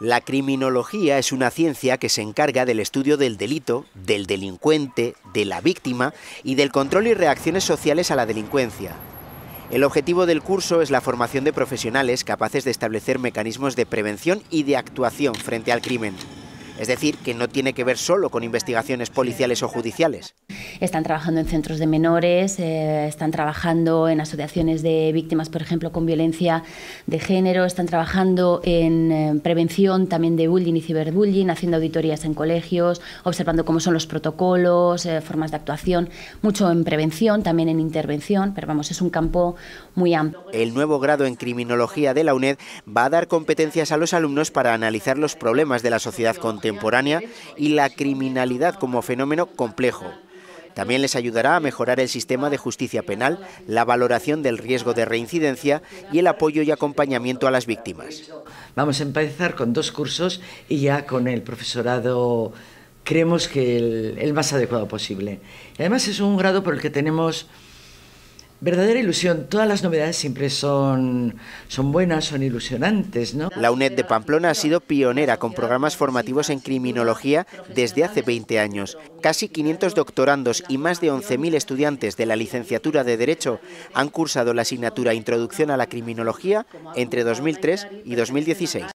La criminología es una ciencia que se encarga del estudio del delito, del delincuente, de la víctima y del control y reacciones sociales a la delincuencia. El objetivo del curso es la formación de profesionales capaces de establecer mecanismos de prevención y de actuación frente al crimen. Es decir, que no tiene que ver solo con investigaciones policiales o judiciales. Están trabajando en centros de menores, eh, están trabajando en asociaciones de víctimas, por ejemplo, con violencia de género, están trabajando en eh, prevención también de bullying y ciberbullying, haciendo auditorías en colegios, observando cómo son los protocolos, eh, formas de actuación, mucho en prevención, también en intervención, pero vamos, es un campo muy amplio. El nuevo grado en criminología de la UNED va a dar competencias a los alumnos para analizar los problemas de la sociedad contemporánea y la criminalidad como fenómeno complejo. También les ayudará a mejorar el sistema de justicia penal, la valoración del riesgo de reincidencia y el apoyo y acompañamiento a las víctimas. Vamos a empezar con dos cursos y ya con el profesorado creemos que el, más adecuado posible. además es un grado por el que tenemos verdadera ilusión. Todas las novedades siempre son, son buenas, son ilusionantes, ¿no? La UNED de Pamplona ha sido pionera con programas formativos en criminología desde hace 20 años. Casi 500 doctorandos y más de 11.000 estudiantes de la licenciatura de Derecho han cursado la asignatura Introducción a la Criminología entre 2003 y 2016.